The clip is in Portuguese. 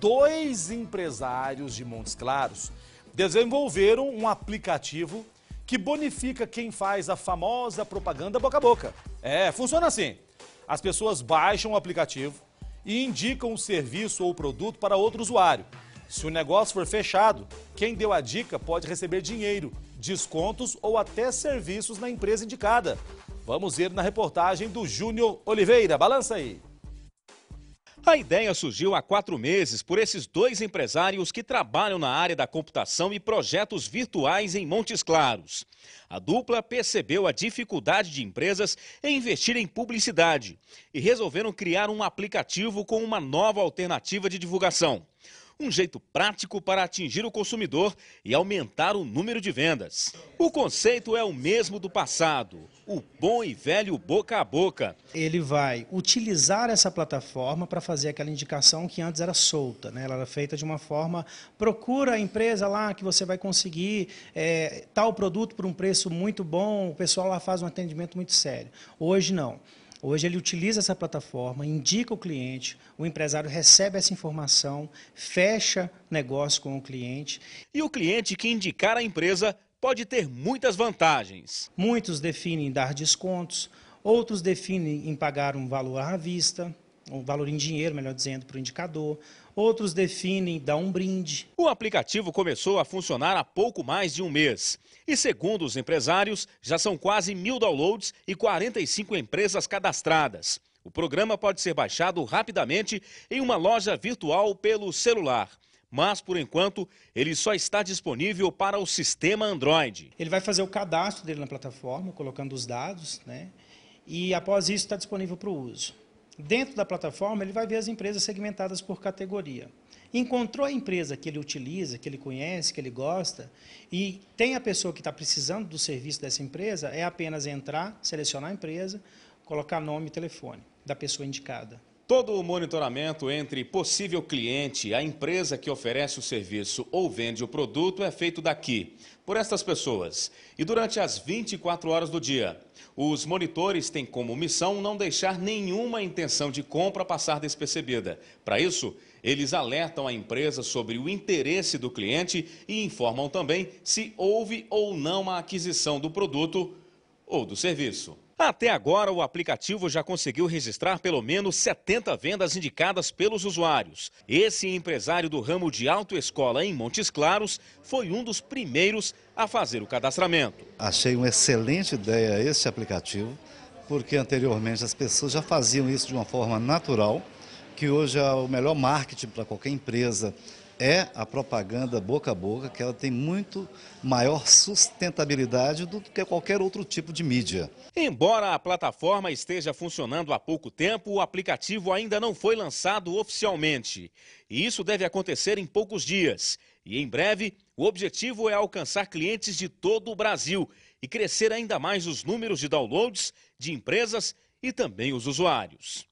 dois empresários de Montes Claros desenvolveram um aplicativo que bonifica quem faz a famosa propaganda boca a boca. É, funciona assim. As pessoas baixam o aplicativo e indicam o serviço ou produto para outro usuário. Se o negócio for fechado, quem deu a dica pode receber dinheiro, descontos ou até serviços na empresa indicada. Vamos ver na reportagem do Júnior Oliveira. Balança aí. A ideia surgiu há quatro meses por esses dois empresários que trabalham na área da computação e projetos virtuais em Montes Claros. A dupla percebeu a dificuldade de empresas em investir em publicidade e resolveram criar um aplicativo com uma nova alternativa de divulgação um jeito prático para atingir o consumidor e aumentar o número de vendas. O conceito é o mesmo do passado, o bom e velho boca a boca. Ele vai utilizar essa plataforma para fazer aquela indicação que antes era solta, né? ela era feita de uma forma, procura a empresa lá que você vai conseguir é, tal produto por um preço muito bom, o pessoal lá faz um atendimento muito sério. Hoje não. Hoje ele utiliza essa plataforma, indica o cliente, o empresário recebe essa informação, fecha negócio com o cliente. E o cliente que indicar a empresa pode ter muitas vantagens. Muitos definem dar descontos, outros definem em pagar um valor à vista um valor em dinheiro, melhor dizendo, para o indicador. Outros definem dar um brinde. O aplicativo começou a funcionar há pouco mais de um mês. E segundo os empresários, já são quase mil downloads e 45 empresas cadastradas. O programa pode ser baixado rapidamente em uma loja virtual pelo celular mas por enquanto ele só está disponível para o sistema Android. Ele vai fazer o cadastro dele na plataforma, colocando os dados, né? E após isso está disponível para o uso. Dentro da plataforma, ele vai ver as empresas segmentadas por categoria. Encontrou a empresa que ele utiliza, que ele conhece, que ele gosta, e tem a pessoa que está precisando do serviço dessa empresa, é apenas entrar, selecionar a empresa, colocar nome e telefone da pessoa indicada. Todo o monitoramento entre possível cliente, a empresa que oferece o serviço ou vende o produto é feito daqui, por estas pessoas, e durante as 24 horas do dia. Os monitores têm como missão não deixar nenhuma intenção de compra passar despercebida. Para isso, eles alertam a empresa sobre o interesse do cliente e informam também se houve ou não a aquisição do produto ou do serviço. Até agora, o aplicativo já conseguiu registrar pelo menos 70 vendas indicadas pelos usuários. Esse empresário do ramo de autoescola em Montes Claros foi um dos primeiros a fazer o cadastramento. Achei uma excelente ideia esse aplicativo, porque anteriormente as pessoas já faziam isso de uma forma natural, que hoje é o melhor marketing para qualquer empresa, é a propaganda boca a boca, que ela tem muito maior sustentabilidade do que qualquer outro tipo de mídia. Embora a plataforma esteja funcionando há pouco tempo, o aplicativo ainda não foi lançado oficialmente. E isso deve acontecer em poucos dias. E em breve, o objetivo é alcançar clientes de todo o Brasil e crescer ainda mais os números de downloads de empresas e também os usuários.